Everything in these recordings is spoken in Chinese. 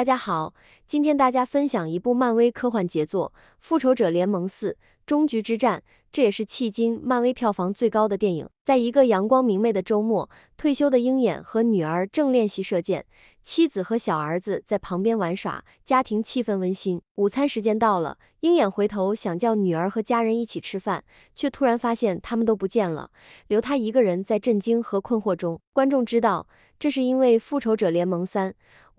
大家好，今天大家分享一部漫威科幻杰作《复仇者联盟四：终局之战》，这也是迄今漫威票房最高的电影。在一个阳光明媚的周末，退休的鹰眼和女儿正练习射箭，妻子和小儿子在旁边玩耍，家庭气氛温馨。午餐时间到了，鹰眼回头想叫女儿和家人一起吃饭，却突然发现他们都不见了，留他一个人在震惊和困惑中。观众知道，这是因为《复仇者联盟三》。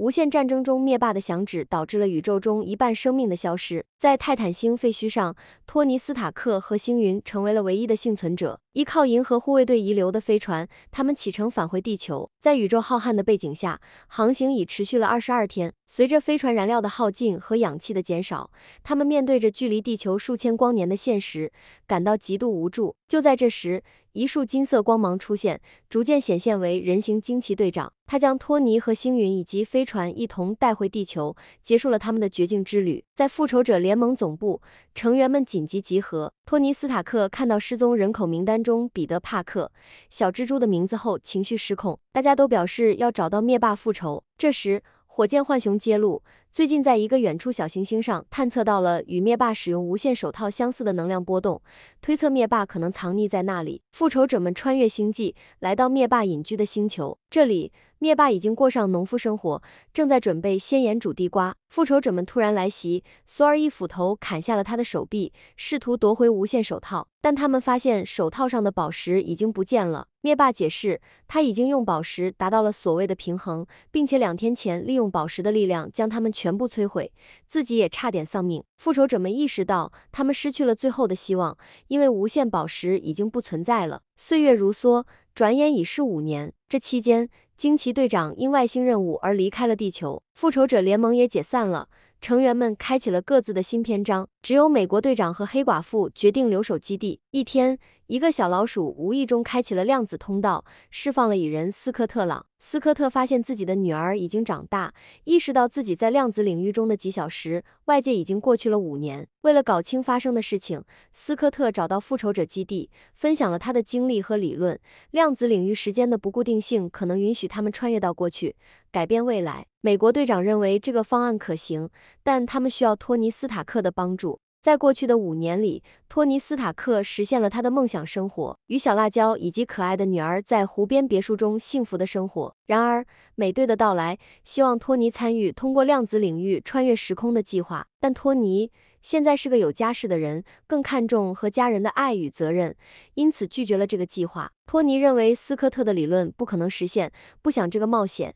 无限战争中，灭霸的响指导致了宇宙中一半生命的消失。在泰坦星废墟上，托尼斯塔克和星云成为了唯一的幸存者。依靠银河护卫队遗留的飞船，他们启程返回地球。在宇宙浩瀚的背景下，航行已持续了二十二天。随着飞船燃料的耗尽和氧气的减少，他们面对着距离地球数千光年的现实，感到极度无助。就在这时，一束金色光芒出现，逐渐显现为人形惊奇队长。他将托尼和星云以及飞船一同带回地球，结束了他们的绝境之旅。在复仇者联联盟总部成员们紧急集合。托尼斯塔克看到失踪人口名单中彼得·帕克、小蜘蛛的名字后，情绪失控。大家都表示要找到灭霸复仇。这时，火箭浣熊揭露，最近在一个远处小行星上探测到了与灭霸使用无限手套相似的能量波动，推测灭霸可能藏匿在那里。复仇者们穿越星际，来到灭霸隐居的星球。这里，灭霸已经过上农夫生活，正在准备先盐煮地瓜。复仇者们突然来袭，索尔一斧头砍下了他的手臂，试图夺回无限手套。但他们发现手套上的宝石已经不见了。灭霸解释，他已经用宝石达到了所谓的平衡，并且两天前利用宝石的力量将他们全部摧毁，自己也差点丧命。复仇者们意识到，他们失去了最后的希望，因为无限宝石已经不存在了。岁月如梭。转眼已是五年，这期间，惊奇队长因外星任务而离开了地球，复仇者联盟也解散了，成员们开启了各自的新篇章。只有美国队长和黑寡妇决定留守基地。一天。一个小老鼠无意中开启了量子通道，释放了蚁人斯科特朗。斯科特发现自己的女儿已经长大，意识到自己在量子领域中的几小时，外界已经过去了五年。为了搞清发生的事情，斯科特找到复仇者基地，分享了他的经历和理论。量子领域时间的不固定性可能允许他们穿越到过去，改变未来。美国队长认为这个方案可行，但他们需要托尼斯塔克的帮助。在过去的五年里，托尼斯塔克实现了他的梦想生活，与小辣椒以及可爱的女儿在湖边别墅中幸福的生活。然而，美队的到来希望托尼参与通过量子领域穿越时空的计划，但托尼现在是个有家室的人，更看重和家人的爱与责任，因此拒绝了这个计划。托尼认为斯科特的理论不可能实现，不想这个冒险。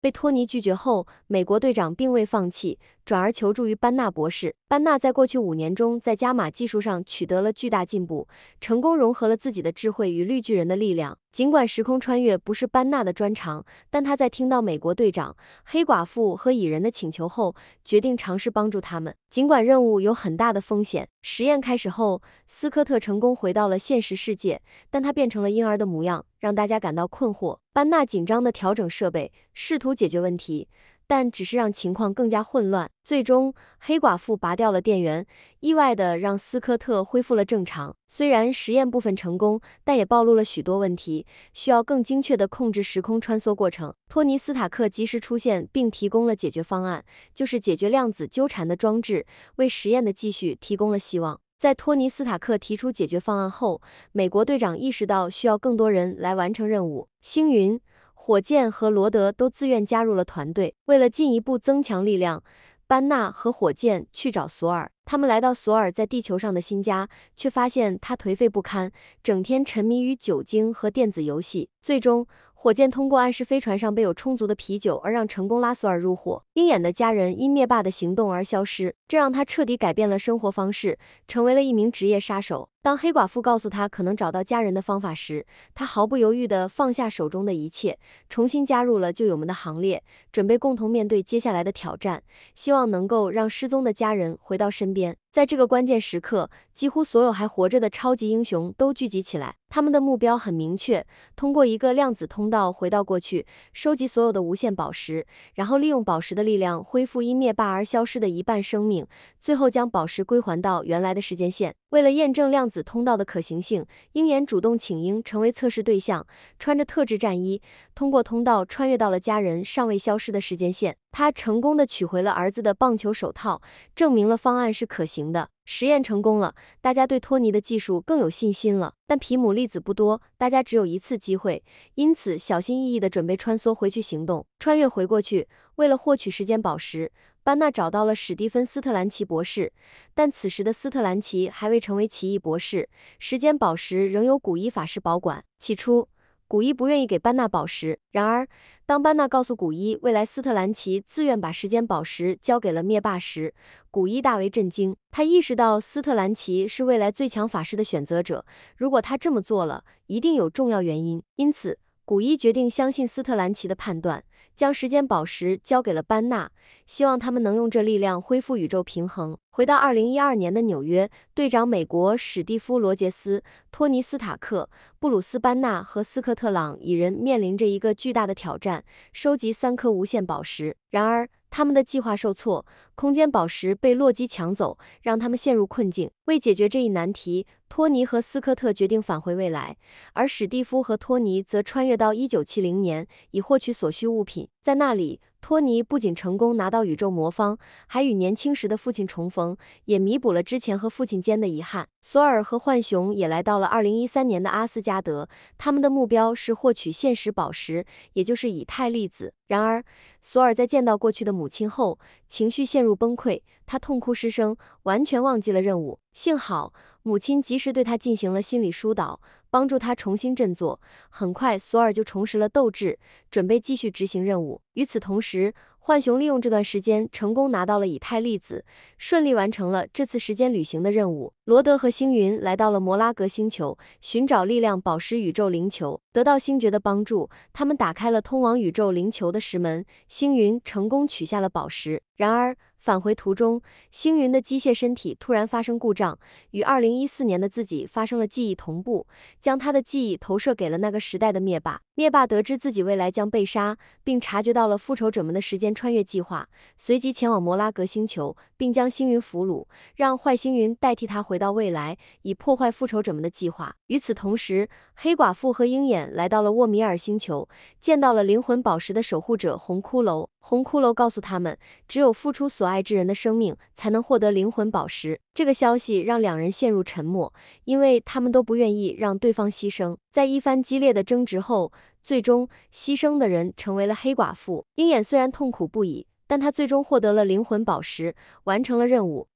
被托尼拒绝后，美国队长并未放弃，转而求助于班纳博士。班纳在过去五年中在加码技术上取得了巨大进步，成功融合了自己的智慧与绿巨人的力量。尽管时空穿越不是班纳的专长，但他在听到美国队长、黑寡妇和蚁人的请求后，决定尝试帮助他们。尽管任务有很大的风险，实验开始后，斯科特成功回到了现实世界，但他变成了婴儿的模样，让大家感到困惑。班纳紧张的调整设备，试图解决问题。但只是让情况更加混乱。最终，黑寡妇拔掉了电源，意外的让斯科特恢复了正常。虽然实验部分成功，但也暴露了许多问题，需要更精确的控制时空穿梭过程。托尼斯塔克及时出现并提供了解决方案，就是解决量子纠缠的装置，为实验的继续提供了希望。在托尼斯塔克提出解决方案后，美国队长意识到需要更多人来完成任务。星云。火箭和罗德都自愿加入了团队。为了进一步增强力量，班纳和火箭去找索尔。他们来到索尔在地球上的新家，却发现他颓废不堪，整天沉迷于酒精和电子游戏。最终，火箭通过暗示飞船上备有充足的啤酒而让成功拉索尔入伙。鹰眼的家人因灭霸的行动而消失，这让他彻底改变了生活方式，成为了一名职业杀手。当黑寡妇告诉他可能找到家人的方法时，他毫不犹豫地放下手中的一切，重新加入了旧友们的行列，准备共同面对接下来的挑战，希望能够让失踪的家人回到身边。在这个关键时刻，几乎所有还活着的超级英雄都聚集起来，他们的目标很明确：通过一个量子通道回到过去，收集所有的无限宝石，然后利用宝石的力量恢复因灭霸而消失的一半生命，最后将宝石归还到原来的时间线。为了验证量子。子通道的可行性，鹰眼主动请缨成为测试对象，穿着特制战衣，通过通道穿越到了家人尚未消失的时间线。他成功的取回了儿子的棒球手套，证明了方案是可行的。实验成功了，大家对托尼的技术更有信心了。但皮姆粒子不多，大家只有一次机会，因此小心翼翼的准备穿梭回去行动，穿越回过去，为了获取时间宝石。班纳找到了史蒂芬·斯特兰奇博士，但此时的斯特兰奇还未成为奇异博士，时间宝石仍由古一法师保管。起初，古一不愿意给班纳宝石，然而当班纳告诉古一，未来斯特兰奇自愿把时间宝石交给了灭霸时，古一大为震惊。他意识到斯特兰奇是未来最强法师的选择者，如果他这么做了一定有重要原因，因此。古一决定相信斯特兰奇的判断，将时间宝石交给了班纳，希望他们能用这力量恢复宇宙平衡。回到二零一二年的纽约，队长美国史蒂夫·罗杰斯、托尼斯塔克、布鲁斯·班纳和斯克特·朗蚁人面临着一个巨大的挑战：收集三颗无限宝石。然而，他们的计划受挫，空间宝石被洛基抢走，让他们陷入困境。为解决这一难题，托尼和斯科特决定返回未来，而史蒂夫和托尼则穿越到一九七零年，以获取所需物品。在那里。托尼不仅成功拿到宇宙魔方，还与年轻时的父亲重逢，也弥补了之前和父亲间的遗憾。索尔和浣熊也来到了二零一三年的阿斯加德，他们的目标是获取现实宝石，也就是以太粒子。然而，索尔在见到过去的母亲后，情绪陷入崩溃，他痛哭失声，完全忘记了任务。幸好母亲及时对他进行了心理疏导。帮助他重新振作，很快索尔就重拾了斗志，准备继续执行任务。与此同时，浣熊利用这段时间成功拿到了以太粒子，顺利完成了这次时间旅行的任务。罗德和星云来到了摩拉格星球，寻找力量宝石宇宙灵球。得到星爵的帮助，他们打开了通往宇宙灵球的石门。星云成功取下了宝石，然而。返回途中，星云的机械身体突然发生故障，与2014年的自己发生了记忆同步，将他的记忆投射给了那个时代的灭霸。灭霸得知自己未来将被杀，并察觉到了复仇者们的时间穿越计划，随即前往摩拉格星球，并将星云俘虏，让坏星云代替他回到未来，以破坏复仇者们的计划。与此同时，黑寡妇和鹰眼来到了沃米尔星球，见到了灵魂宝石的守护者红骷髅。红骷髅告诉他们，只有付出所爱之人的生命，才能获得灵魂宝石。这个消息让两人陷入沉默，因为他们都不愿意让对方牺牲。在一番激烈的争执后，最终牺牲的人成为了黑寡妇。鹰眼虽然痛苦不已，但他最终获得了灵魂宝石，完成了任务。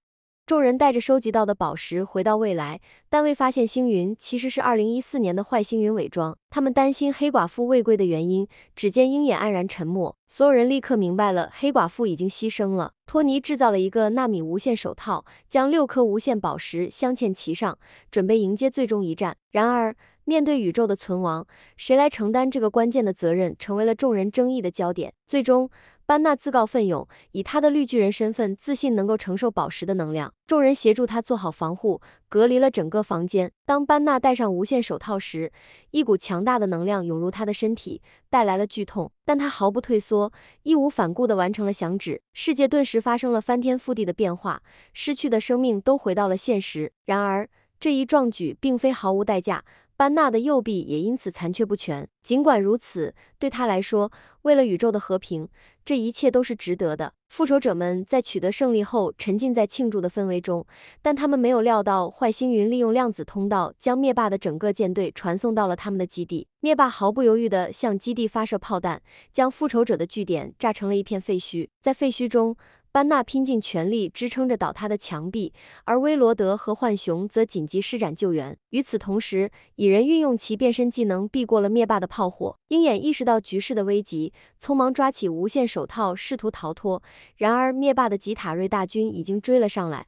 众人带着收集到的宝石回到未来，但未发现星云其实是二零一四年的坏星云伪装。他们担心黑寡妇未归的原因，只见鹰眼黯然沉默，所有人立刻明白了黑寡妇已经牺牲了。托尼制造了一个纳米无限手套，将六颗无限宝石镶嵌其上，准备迎接最终一战。然而，面对宇宙的存亡，谁来承担这个关键的责任，成为了众人争议的焦点。最终。班纳自告奋勇，以他的绿巨人身份，自信能够承受宝石的能量。众人协助他做好防护，隔离了整个房间。当班纳戴上无限手套时，一股强大的能量涌入他的身体，带来了剧痛，但他毫不退缩，义无反顾地完成了响指。世界顿时发生了翻天覆地的变化，失去的生命都回到了现实。然而，这一壮举并非毫无代价，班纳的右臂也因此残缺不全。尽管如此，对他来说，为了宇宙的和平。这一切都是值得的。复仇者们在取得胜利后，沉浸在庆祝的氛围中，但他们没有料到坏星云利用量子通道将灭霸的整个舰队传送到了他们的基地。灭霸毫不犹豫地向基地发射炮弹，将复仇者的据点炸成了一片废墟。在废墟中，班纳拼尽全力支撑着倒塌的墙壁，而威罗德和浣熊则紧急施展救援。与此同时，蚁人运用其变身技能避过了灭霸的炮火。鹰眼意识到局势的危急，匆忙抓起无限手套试图逃脱。然而，灭霸的吉塔瑞大军已经追了上来。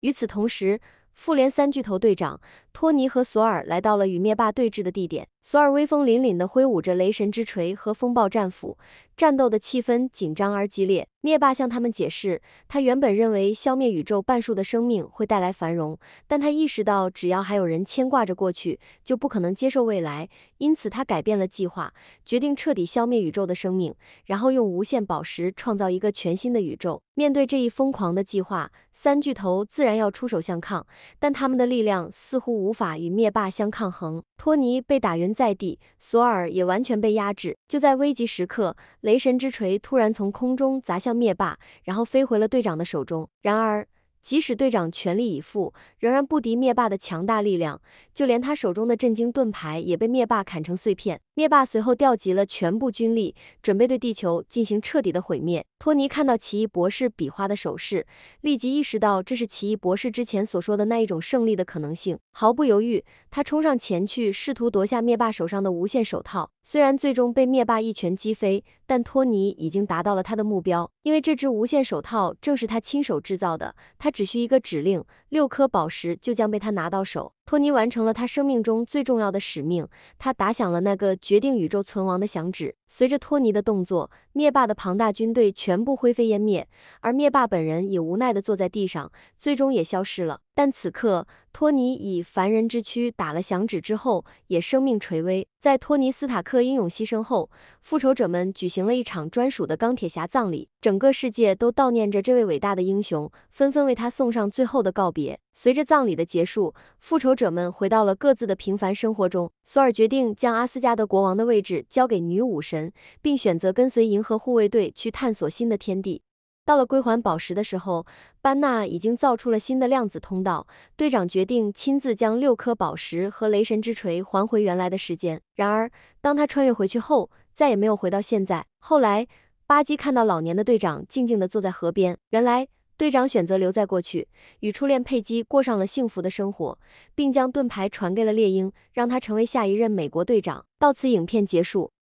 与此同时，复联三巨头队长。托尼和索尔来到了与灭霸对峙的地点。索尔威风凛凛地挥舞着雷神之锤和风暴战斧，战斗的气氛紧张而激烈。灭霸向他们解释，他原本认为消灭宇宙半数的生命会带来繁荣，但他意识到，只要还有人牵挂着过去，就不可能接受未来。因此，他改变了计划，决定彻底消灭宇宙的生命，然后用无限宝石创造一个全新的宇宙。面对这一疯狂的计划，三巨头自然要出手相抗，但他们的力量似乎。无法与灭霸相抗衡，托尼被打晕在地，索尔也完全被压制。就在危急时刻，雷神之锤突然从空中砸向灭霸，然后飞回了队长的手中。然而，即使队长全力以赴，仍然不敌灭霸的强大力量。就连他手中的震惊盾牌也被灭霸砍成碎片。灭霸随后调集了全部军力，准备对地球进行彻底的毁灭。托尼看到奇异博士比划的手势，立即意识到这是奇异博士之前所说的那一种胜利的可能性。毫不犹豫，他冲上前去，试图夺下灭霸手上的无限手套。虽然最终被灭霸一拳击飞，但托尼已经达到了他的目标，因为这只无限手套正是他亲手制造的。他只需一个指令，六颗宝石就将被他拿到手。托尼完成了他生命中最重要的使命，他打响了那个决定宇宙存亡的响指。随着托尼的动作，灭霸的庞大军队全部灰飞烟灭，而灭霸本人也无奈地坐在地上，最终也消失了。但此刻，托尼以凡人之躯打了响指之后，也生命垂危。在托尼斯塔克英勇牺牲后，复仇者们举行了一场专属的钢铁侠葬礼，整个世界都悼念着这位伟大的英雄，纷纷为他送上最后的告别。随着葬礼的结束，复仇。者们回到了各自的平凡生活中。索尔决定将阿斯加德国王的位置交给女武神，并选择跟随银河护卫队去探索新的天地。到了归还宝石的时候，班纳已经造出了新的量子通道。队长决定亲自将六颗宝石和雷神之锤还回原来的时间。然而，当他穿越回去后，再也没有回到现在。后来，巴基看到老年的队长静静地坐在河边，原来。队长选择留在过去，与初恋佩姬过上了幸福的生活，并将盾牌传给了猎鹰，让他成为下一任美国队长。到此，影片结束。